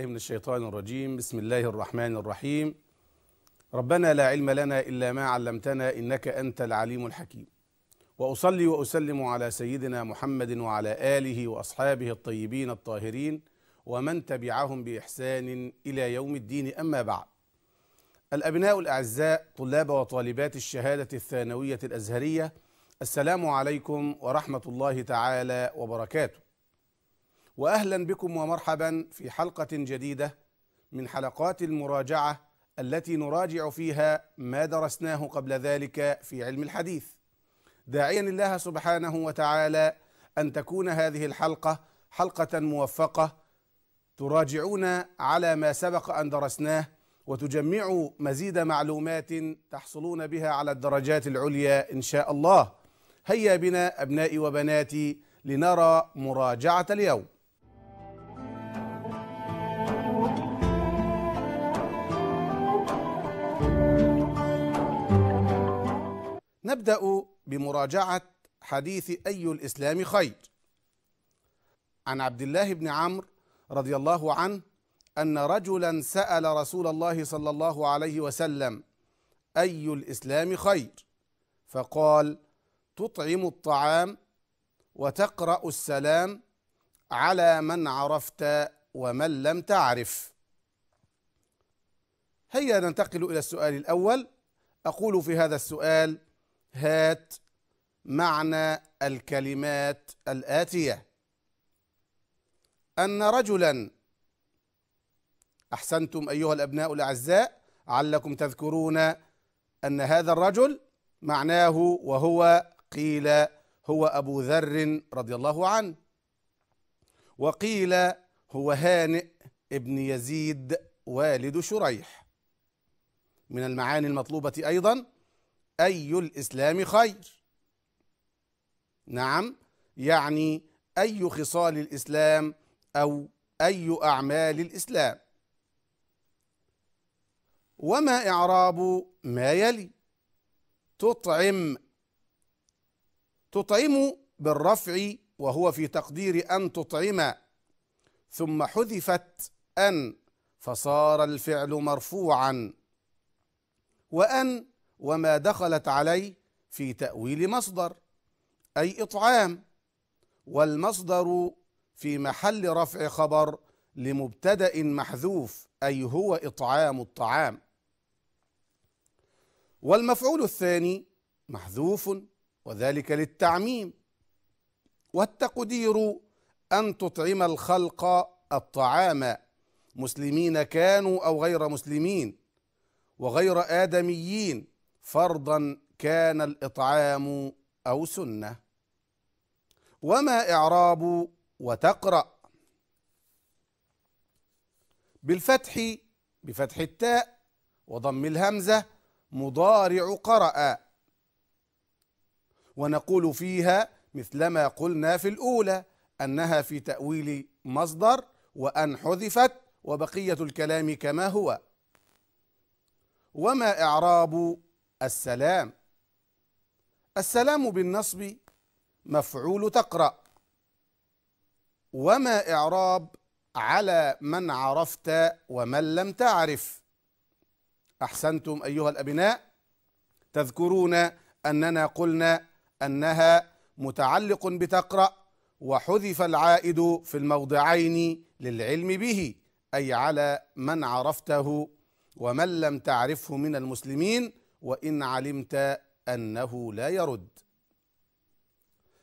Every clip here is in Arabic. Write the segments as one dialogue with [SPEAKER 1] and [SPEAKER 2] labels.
[SPEAKER 1] بالله من الشيطان الرجيم بسم الله الرحمن الرحيم ربنا لا علم لنا إلا ما علمتنا إنك أنت العليم الحكيم وأصلي وأسلم على سيدنا محمد وعلى آله وأصحابه الطيبين الطاهرين ومن تبعهم بإحسان إلى يوم الدين أما بعد الأبناء الأعزاء طلاب وطالبات الشهادة الثانوية الأزهرية السلام عليكم ورحمة الله تعالى وبركاته واهلا بكم ومرحبا في حلقه جديده من حلقات المراجعه التي نراجع فيها ما درسناه قبل ذلك في علم الحديث داعيا الله سبحانه وتعالى ان تكون هذه الحلقه حلقه موفقه تراجعون على ما سبق ان درسناه وتجمعوا مزيد معلومات تحصلون بها على الدرجات العليا ان شاء الله هيا بنا ابنائي وبناتي لنرى مراجعه اليوم نبدأ بمراجعة حديث أي الإسلام خير عن عبد الله بن عمرو رضي الله عنه أن رجلا سأل رسول الله صلى الله عليه وسلم أي الإسلام خير فقال تطعم الطعام وتقرأ السلام على من عرفت ومن لم تعرف هيا ننتقل إلى السؤال الأول أقول في هذا السؤال هات معنى الكلمات الآتية أن رجلا أحسنتم أيها الأبناء الأعزاء علكم تذكرون أن هذا الرجل معناه وهو قيل هو أبو ذر رضي الله عنه وقيل هو هانئ ابن يزيد والد شريح من المعاني المطلوبة أيضا أي الإسلام خير نعم يعني أي خصال الإسلام أو أي أعمال الإسلام وما إعراب ما يلي تطعم تطعم بالرفع وهو في تقدير أن تطعم ثم حذفت أن فصار الفعل مرفوعا وأن وما دخلت عليه في تأويل مصدر أي إطعام والمصدر في محل رفع خبر لمبتدأ محذوف أي هو إطعام الطعام والمفعول الثاني محذوف وذلك للتعميم والتقدير أن تطعم الخلق الطعام مسلمين كانوا أو غير مسلمين وغير آدميين فرضا كان الإطعام أو سنة وما إعراب وتقرأ بالفتح بفتح التاء وضم الهمزة مضارع قرأ ونقول فيها مثلما قلنا في الأولى أنها في تأويل مصدر وأن حذفت وبقية الكلام كما هو وما إعراب السلام السلام بالنصب مفعول تقرأ وما إعراب على من عرفت ومن لم تعرف أحسنتم أيها الأبناء تذكرون أننا قلنا أنها متعلق بتقرأ وحذف العائد في الموضعين للعلم به أي على من عرفته ومن لم تعرفه من المسلمين وإن علمت أنه لا يرد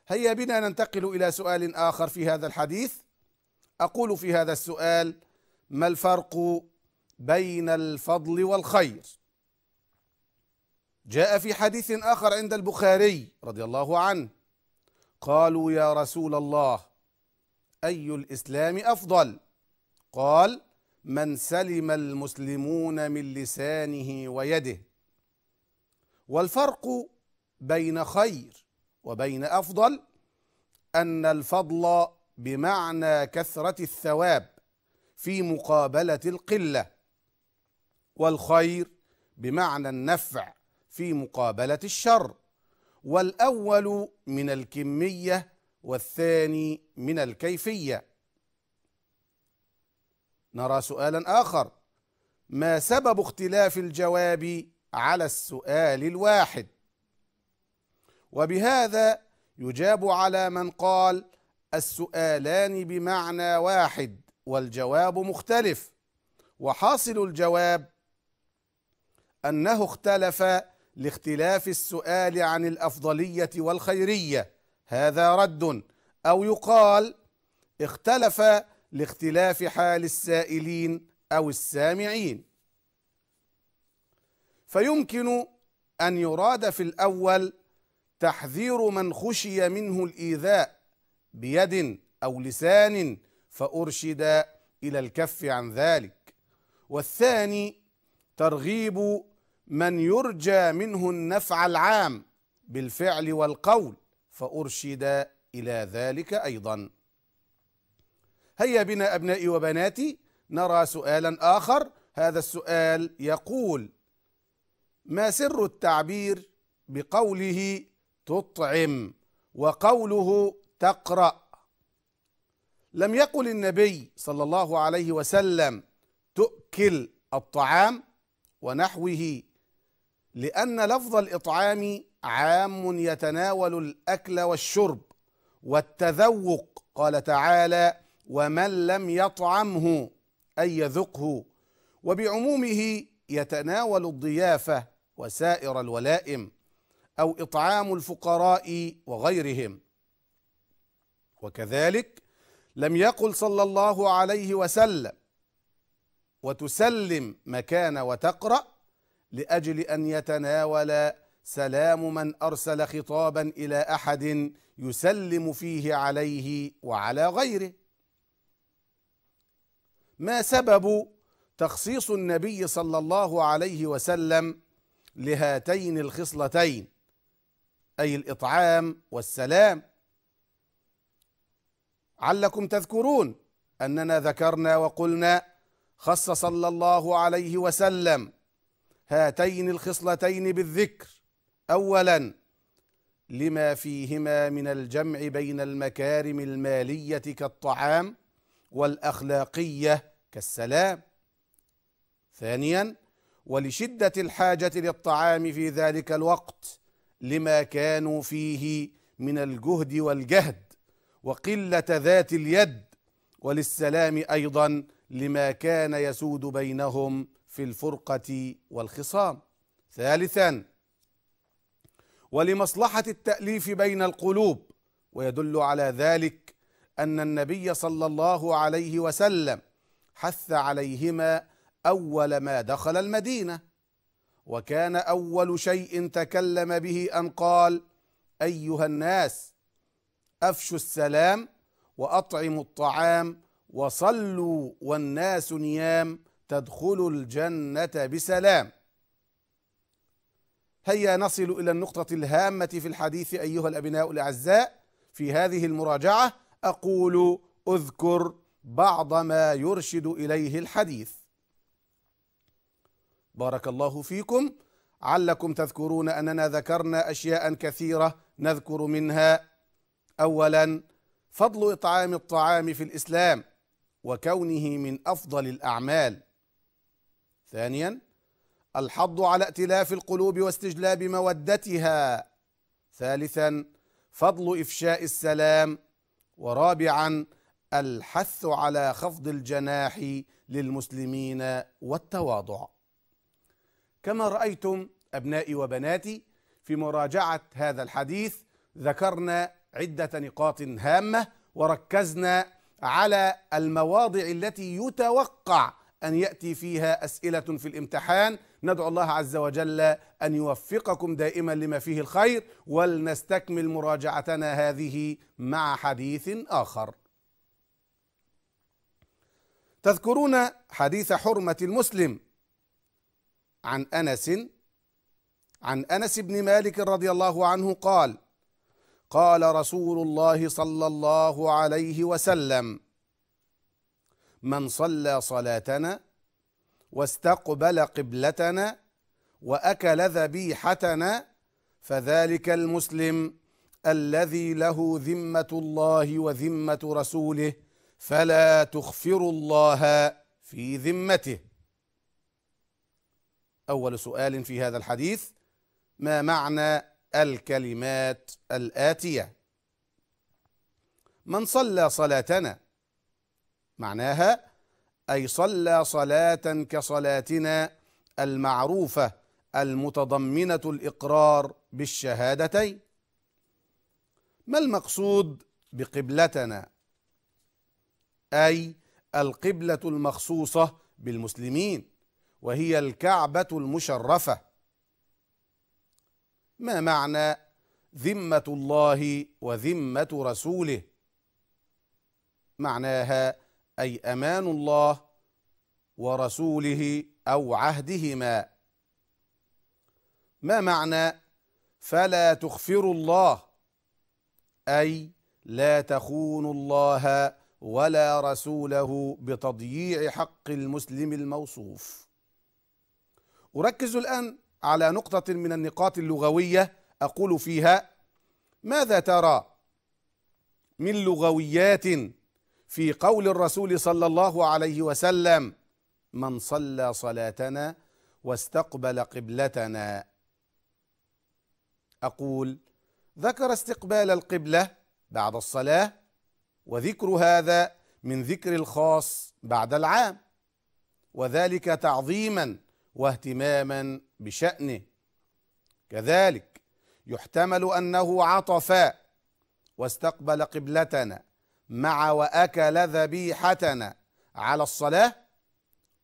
[SPEAKER 1] هيا بنا ننتقل إلى سؤال آخر في هذا الحديث أقول في هذا السؤال ما الفرق بين الفضل والخير جاء في حديث آخر عند البخاري رضي الله عنه قالوا يا رسول الله أي الإسلام أفضل قال من سلم المسلمون من لسانه ويده والفرق بين خير وبين افضل ان الفضل بمعنى كثره الثواب في مقابله القله والخير بمعنى النفع في مقابله الشر والاول من الكميه والثاني من الكيفيه نرى سؤالا اخر ما سبب اختلاف الجواب على السؤال الواحد وبهذا يجاب على من قال السؤالان بمعنى واحد والجواب مختلف وحاصل الجواب أنه اختلف لاختلاف السؤال عن الأفضلية والخيرية هذا رد أو يقال اختلف لاختلاف حال السائلين أو السامعين فيمكن أن يراد في الأول تحذير من خشي منه الإيذاء بيد أو لسان فأرشد إلى الكف عن ذلك والثاني ترغيب من يرجى منه النفع العام بالفعل والقول فأرشد إلى ذلك أيضا هيا بنا أبنائي وبناتي نرى سؤالا آخر هذا السؤال يقول ما سر التعبير بقوله تطعم وقوله تقرأ لم يقل النبي صلى الله عليه وسلم تؤكل الطعام ونحوه لأن لفظ الإطعام عام يتناول الأكل والشرب والتذوق قال تعالى ومن لم يطعمه أي يذقه وبعمومه يتناول الضيافة وسائر الولائم أو إطعام الفقراء وغيرهم وكذلك لم يقل صلى الله عليه وسلم وتسلم مكان وتقرأ لأجل أن يتناول سلام من أرسل خطابا إلى أحد يسلم فيه عليه وعلى غيره ما سبب تخصيص النبي صلى الله عليه وسلم لهاتين الخصلتين اي الاطعام والسلام علكم تذكرون اننا ذكرنا وقلنا خص صلى الله عليه وسلم هاتين الخصلتين بالذكر اولا لما فيهما من الجمع بين المكارم الماليه كالطعام والاخلاقيه كالسلام ثانيا ولشدة الحاجة للطعام في ذلك الوقت لما كانوا فيه من الجهد والجهد وقلة ذات اليد وللسلام أيضا لما كان يسود بينهم في الفرقة والخصام ثالثا ولمصلحة التأليف بين القلوب ويدل على ذلك أن النبي صلى الله عليه وسلم حث عليهما أول ما دخل المدينة وكان أول شيء تكلم به أن قال أيها الناس أفشوا السلام وأطعموا الطعام وصلوا والناس نيام تدخلوا الجنة بسلام هيا نصل إلى النقطة الهامة في الحديث أيها الأبناء الأعزاء في هذه المراجعة أقول أذكر بعض ما يرشد إليه الحديث بارك الله فيكم علكم تذكرون اننا ذكرنا اشياء كثيره نذكر منها اولا فضل اطعام الطعام في الاسلام وكونه من افضل الاعمال ثانيا الحض على ائتلاف القلوب واستجلاب مودتها ثالثا فضل افشاء السلام ورابعا الحث على خفض الجناح للمسلمين والتواضع كما رأيتم أبنائي وبناتي في مراجعة هذا الحديث ذكرنا عدة نقاط هامة وركزنا على المواضع التي يتوقع أن يأتي فيها أسئلة في الامتحان ندعو الله عز وجل أن يوفقكم دائما لما فيه الخير ولنستكمل مراجعتنا هذه مع حديث آخر تذكرون حديث حرمة المسلم عن أنس عن أنس بن مالك رضي الله عنه قال قال رسول الله صلى الله عليه وسلم من صلى صلاتنا واستقبل قبلتنا وأكل ذبيحتنا فذلك المسلم الذي له ذمة الله وذمة رسوله فلا تخفر الله في ذمته أول سؤال في هذا الحديث ما معنى الكلمات الآتية من صلى صلاتنا معناها أي صلى صلاة كصلاتنا المعروفة المتضمنة الإقرار بالشهادتين ما المقصود بقبلتنا أي القبلة المخصوصة بالمسلمين وهي الكعبة المشرفة ما معنى ذمة الله وذمة رسوله معناها أي أمان الله ورسوله أو عهدهما ما معنى فلا تخفروا الله أي لا تخونوا الله ولا رسوله بتضييع حق المسلم الموصوف أركز الآن على نقطة من النقاط اللغوية أقول فيها ماذا ترى من لغويات في قول الرسول صلى الله عليه وسلم من صلى صلاتنا واستقبل قبلتنا أقول ذكر استقبال القبلة بعد الصلاة وذكر هذا من ذكر الخاص بعد العام وذلك تعظيما واهتماما بشأنه كذلك يحتمل أنه عطف واستقبل قبلتنا مع وأكل ذبيحتنا على الصلاة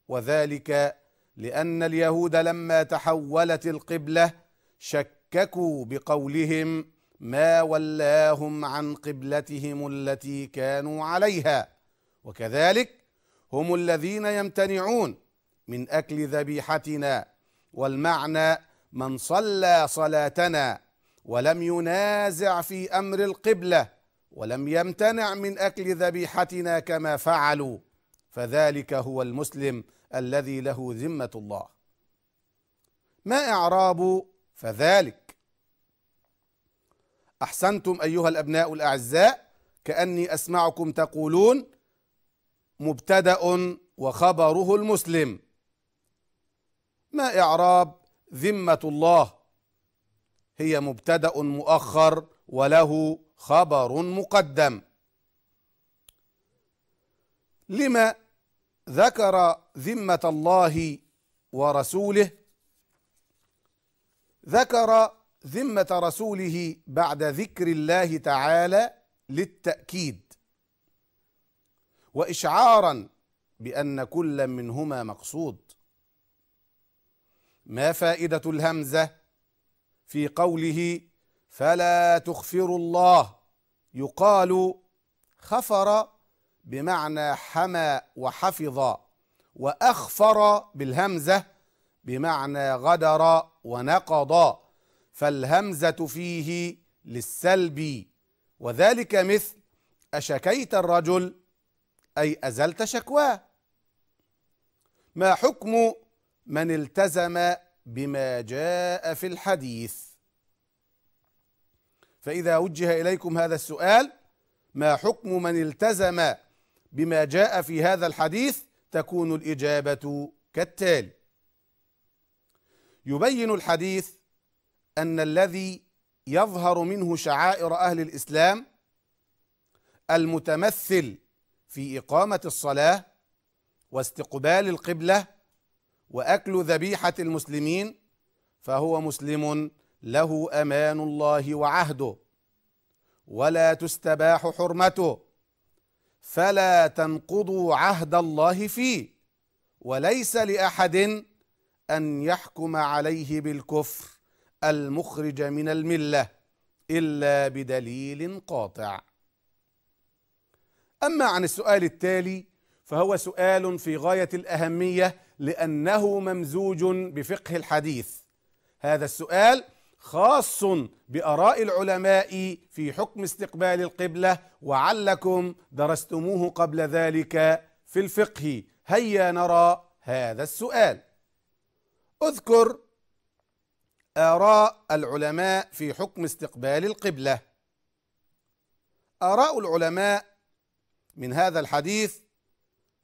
[SPEAKER 1] وذلك لأن اليهود لما تحولت القبلة شككوا بقولهم ما ولاهم عن قبلتهم التي كانوا عليها وكذلك هم الذين يمتنعون من اكل ذبيحتنا والمعنى من صلى صلاتنا ولم ينازع في امر القبله ولم يمتنع من اكل ذبيحتنا كما فعلوا فذلك هو المسلم الذي له ذمه الله ما اعراب فذلك احسنتم ايها الابناء الاعزاء كاني اسمعكم تقولون مبتدا وخبره المسلم ما إعراب ذمة الله هي مبتدأ مؤخر وله خبر مقدم لما ذكر ذمة الله ورسوله ذكر ذمة رسوله بعد ذكر الله تعالى للتأكيد وإشعارا بأن كل منهما مقصود ما فائدة الهمزة في قوله فلا تخفروا الله يقال خفر بمعنى حمى وحفظ وأخفر بالهمزة بمعنى غدر ونقض فالهمزة فيه للسلب وذلك مثل أشكيت الرجل أي أزلت شكواه ما حكم من التزم بما جاء في الحديث فإذا وجه إليكم هذا السؤال ما حكم من التزم بما جاء في هذا الحديث تكون الإجابة كالتالي يبين الحديث أن الذي يظهر منه شعائر أهل الإسلام المتمثل في إقامة الصلاة واستقبال القبلة واكل ذبيحه المسلمين فهو مسلم له امان الله وعهده ولا تستباح حرمته فلا تنقضوا عهد الله فيه وليس لاحد ان يحكم عليه بالكفر المخرج من المله الا بدليل قاطع اما عن السؤال التالي فهو سؤال في غايه الاهميه لانه ممزوج بفقه الحديث هذا السؤال خاص باراء العلماء في حكم استقبال القبله وعلكم درستموه قبل ذلك في الفقه هيا نرى هذا السؤال اذكر آراء العلماء في حكم استقبال القبلة آراء العلماء من هذا الحديث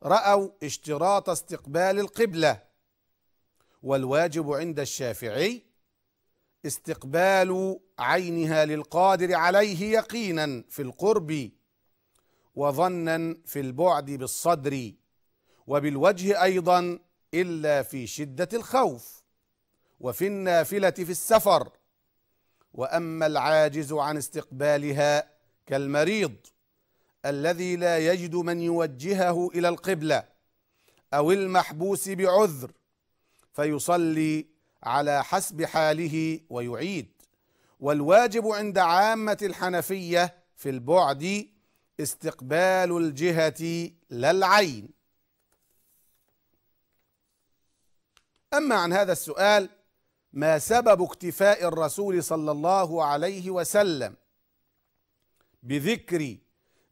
[SPEAKER 1] رأوا اشتراط استقبال القبلة والواجب عند الشافعي استقبال عينها للقادر عليه يقينا في القرب وظنا في البعد بالصدر وبالوجه ايضا الا في شده الخوف وفي النافله في السفر واما العاجز عن استقبالها كالمريض الذي لا يجد من يوجهه الى القبله او المحبوس بعذر فيصلي على حسب حاله ويعيد والواجب عند عامه الحنفيه في البعد استقبال الجهه لا العين اما عن هذا السؤال ما سبب اكتفاء الرسول صلى الله عليه وسلم بذكر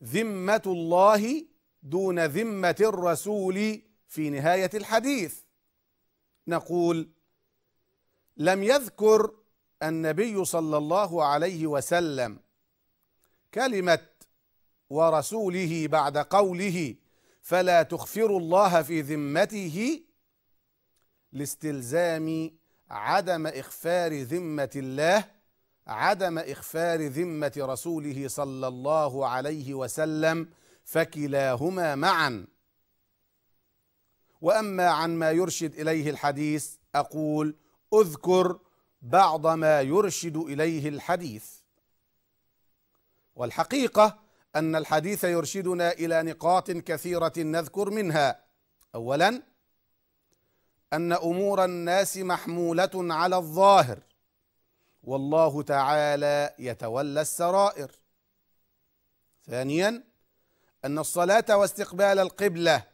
[SPEAKER 1] ذمة الله دون ذمة الرسول في نهاية الحديث نقول لم يذكر النبي صلى الله عليه وسلم كلمة ورسوله بعد قوله فلا تخفروا الله في ذمته لاستلزام عدم إخفار ذمة الله عدم إخفار ذمة رسوله صلى الله عليه وسلم فكلاهما معا وأما عن ما يرشد إليه الحديث أقول أذكر بعض ما يرشد إليه الحديث والحقيقة أن الحديث يرشدنا إلى نقاط كثيرة نذكر منها أولا أن أمور الناس محمولة على الظاهر والله تعالى يتولى السرائر ثانيا أن الصلاة واستقبال القبلة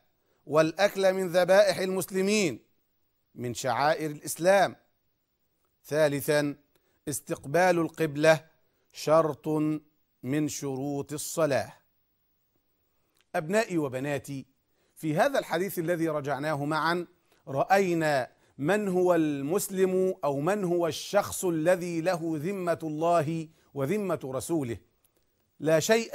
[SPEAKER 1] والأكل من ذبائح المسلمين من شعائر الإسلام ثالثا استقبال القبلة شرط من شروط الصلاة أبنائي وبناتي في هذا الحديث الذي رجعناه معا رأينا من هو المسلم او من هو الشخص الذي له ذمه الله وذمه رسوله لا شيء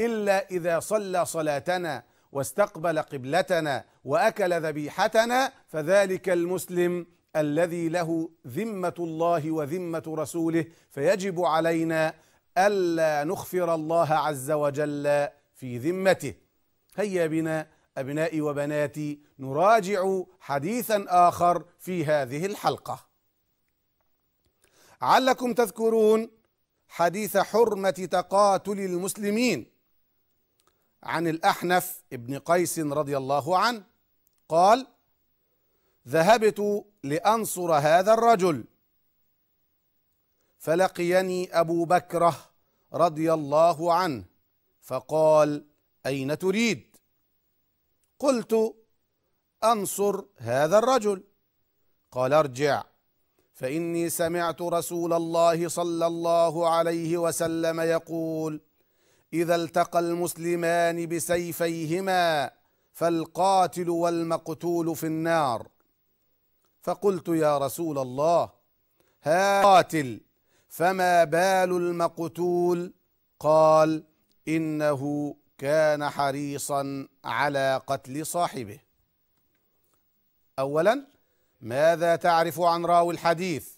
[SPEAKER 1] الا اذا صلى صلاتنا واستقبل قبلتنا واكل ذبيحتنا فذلك المسلم الذي له ذمه الله وذمه رسوله فيجب علينا الا نخفر الله عز وجل في ذمته هيا بنا أبنائي وبناتي نراجع حديثا آخر في هذه الحلقة علكم تذكرون حديث حرمة تقاتل المسلمين عن الأحنف ابن قيس رضي الله عنه قال ذهبت لأنصر هذا الرجل فلقيني أبو بكره رضي الله عنه فقال أين تريد قلت أنصر هذا الرجل قال ارجع فإني سمعت رسول الله صلى الله عليه وسلم يقول إذا التقى المسلمان بسيفيهما فالقاتل والمقتول في النار فقلت يا رسول الله ها قاتل فما بال المقتول قال إنه كان حريصا على قتل صاحبه أولا ماذا تعرف عن راوي الحديث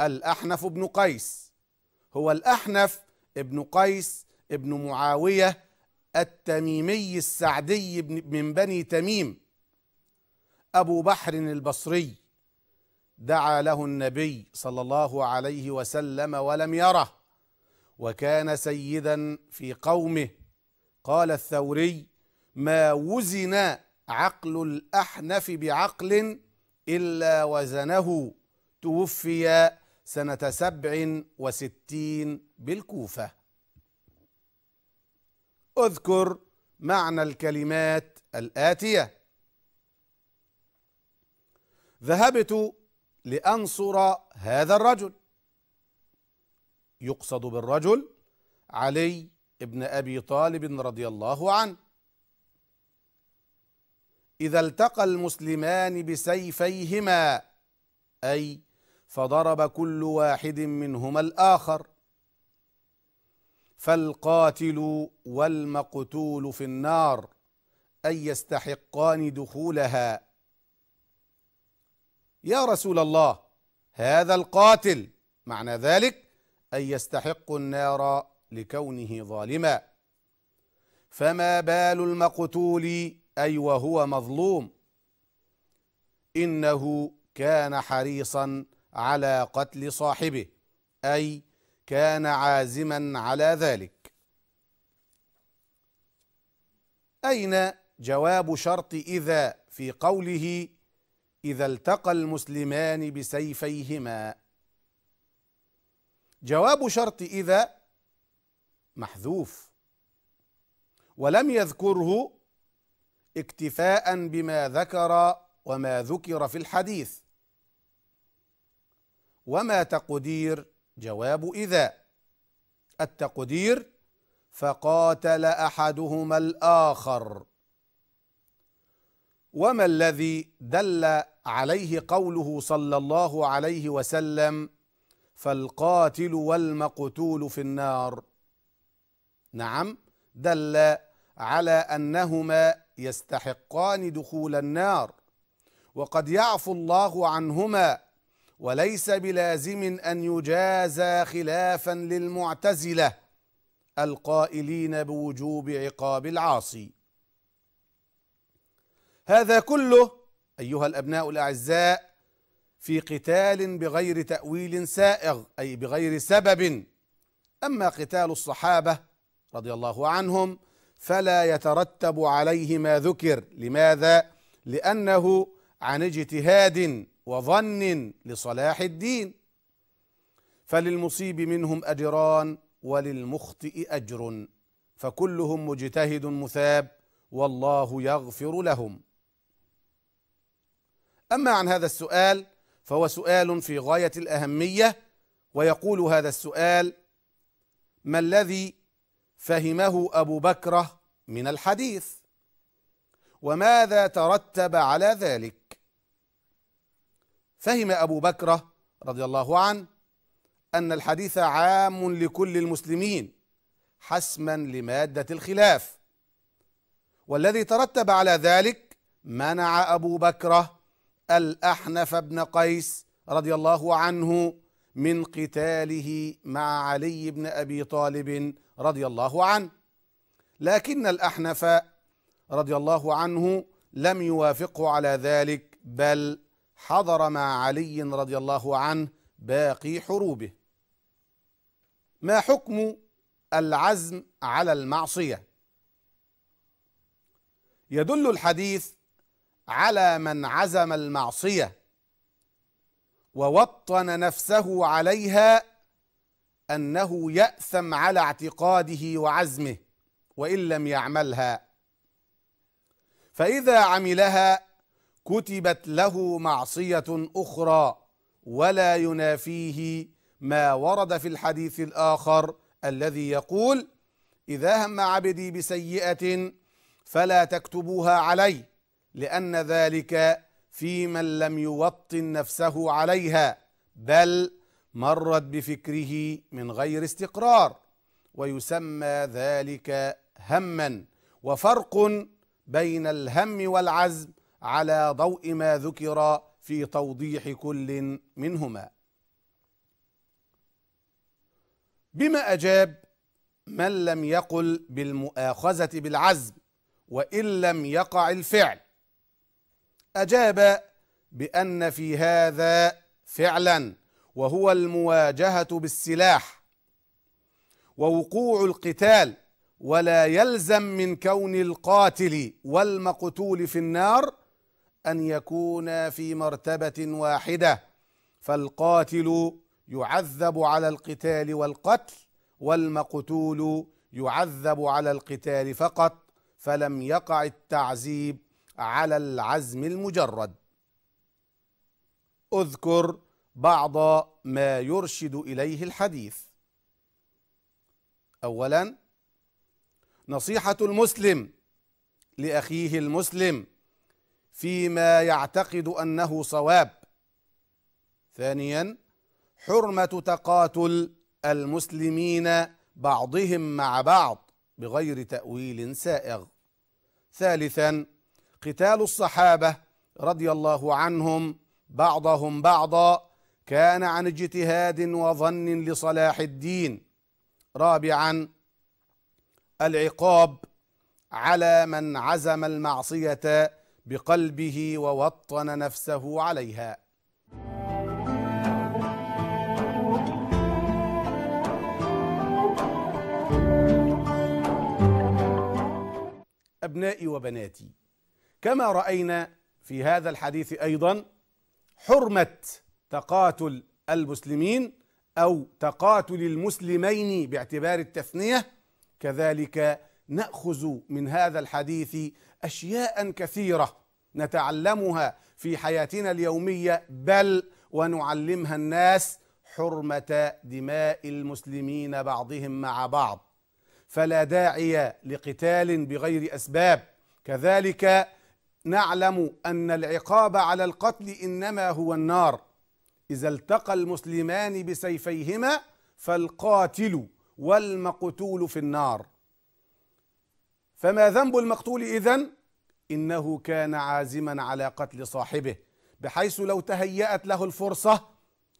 [SPEAKER 1] الأحنف بن قيس هو الأحنف ابن قيس ابن معاوية التميمي السعدي من بني تميم أبو بحر البصري دعا له النبي صلى الله عليه وسلم ولم يره وكان سيدا في قومه قال الثوري ما وزن عقل الأحنف بعقل إلا وزنه توفي سنة سبع وستين بالكوفة اذكر معنى الكلمات الآتية ذهبت لأنصر هذا الرجل يقصد بالرجل علي ابن ابي طالب رضي الله عنه اذا التقى المسلمان بسيفيهما اي فضرب كل واحد منهما الاخر فالقاتل والمقتول في النار اي يستحقان دخولها يا رسول الله هذا القاتل معنى ذلك اي يستحق النار لكونه ظالما فما بال المقتول أي وهو مظلوم إنه كان حريصا على قتل صاحبه أي كان عازما على ذلك أين جواب شرط إذا في قوله إذا التقى المسلمان بسيفيهما جواب شرط إذا محذوف ولم يذكره اكتفاء بما ذكر وما ذكر في الحديث وما تقدير جواب إذا التقدير فقاتل أحدهما الآخر وما الذي دل عليه قوله صلى الله عليه وسلم فالقاتل والمقتول في النار نعم دل على أنهما يستحقان دخول النار وقد يعفو الله عنهما وليس بلازم أن يجازى خلافا للمعتزلة القائلين بوجوب عقاب العاصي هذا كله أيها الأبناء الأعزاء في قتال بغير تأويل سائغ أي بغير سبب أما قتال الصحابة رضي الله عنهم فلا يترتب عليه ما ذكر لماذا لانه عن اجتهاد وظن لصلاح الدين فللمصيب منهم اجران وللمخطئ اجر فكلهم مجتهد مثاب والله يغفر لهم اما عن هذا السؤال فهو سؤال في غايه الاهميه ويقول هذا السؤال ما الذي فهمه أبو بكر من الحديث وماذا ترتب على ذلك فهم أبو بكر رضي الله عنه أن الحديث عام لكل المسلمين حسما لمادة الخلاف والذي ترتب على ذلك منع أبو بكر الأحنف بن قيس رضي الله عنه من قتاله مع علي بن أبي طالب رضي الله عنه لكن الأحنف رضي الله عنه لم يوافقه على ذلك بل حضر مع علي رضي الله عنه باقي حروبه ما حكم العزم على المعصية يدل الحديث على من عزم المعصية ووطن نفسه عليها انه ياثم على اعتقاده وعزمه وان لم يعملها فاذا عملها كتبت له معصيه اخرى ولا ينافيه ما ورد في الحديث الاخر الذي يقول اذا هم عبدي بسيئه فلا تكتبوها علي لان ذلك في من لم يوطن نفسه عليها بل مرت بفكره من غير استقرار ويسمى ذلك هما وفرق بين الهم والعزم على ضوء ما ذكر في توضيح كل منهما بما اجاب من لم يقل بالمؤاخذه بالعزم وان لم يقع الفعل اجاب بان في هذا فعلا وهو المواجهة بالسلاح ووقوع القتال ولا يلزم من كون القاتل والمقتول في النار أن يكونا في مرتبة واحدة فالقاتل يعذب على القتال والقتل والمقتول يعذب على القتال فقط فلم يقع التعذيب على العزم المجرد اذكر بعض ما يرشد إليه الحديث أولا نصيحة المسلم لأخيه المسلم فيما يعتقد أنه صواب ثانيا حرمة تقاتل المسلمين بعضهم مع بعض بغير تأويل سائغ ثالثا قتال الصحابة رضي الله عنهم بعضهم بعضا كان عن اجتهاد وظن لصلاح الدين رابعا العقاب على من عزم المعصيه بقلبه ووطن نفسه عليها أبنائي وبناتي كما رأينا في هذا الحديث أيضا حرمة تقاتل المسلمين أو تقاتل المسلمين باعتبار التثنية كذلك نأخذ من هذا الحديث أشياء كثيرة نتعلمها في حياتنا اليومية بل ونعلمها الناس حرمة دماء المسلمين بعضهم مع بعض فلا داعي لقتال بغير أسباب كذلك نعلم أن العقاب على القتل إنما هو النار إذا التقى المسلمان بسيفيهما فالقاتل والمقتول في النار فما ذنب المقتول إذن؟ إنه كان عازما على قتل صاحبه بحيث لو تهيأت له الفرصة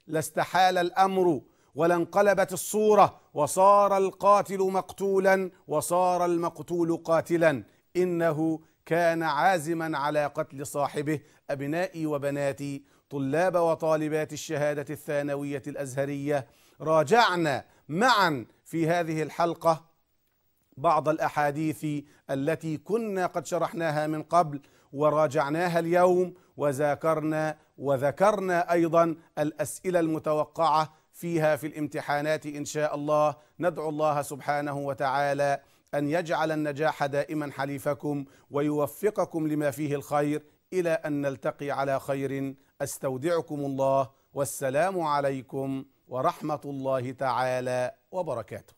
[SPEAKER 1] لاستحال الأمر ولانقلبت الصورة وصار القاتل مقتولا وصار المقتول قاتلا إنه كان عازما على قتل صاحبه أبنائي وبناتي طلاب وطالبات الشهادة الثانوية الأزهرية راجعنا معا في هذه الحلقة بعض الأحاديث التي كنا قد شرحناها من قبل وراجعناها اليوم وذاكرنا وذكرنا أيضا الأسئلة المتوقعة فيها في الامتحانات إن شاء الله ندعو الله سبحانه وتعالى أن يجعل النجاح دائما حليفكم ويوفقكم لما فيه الخير إلى أن نلتقي على خير أستودعكم الله والسلام عليكم ورحمة الله تعالى وبركاته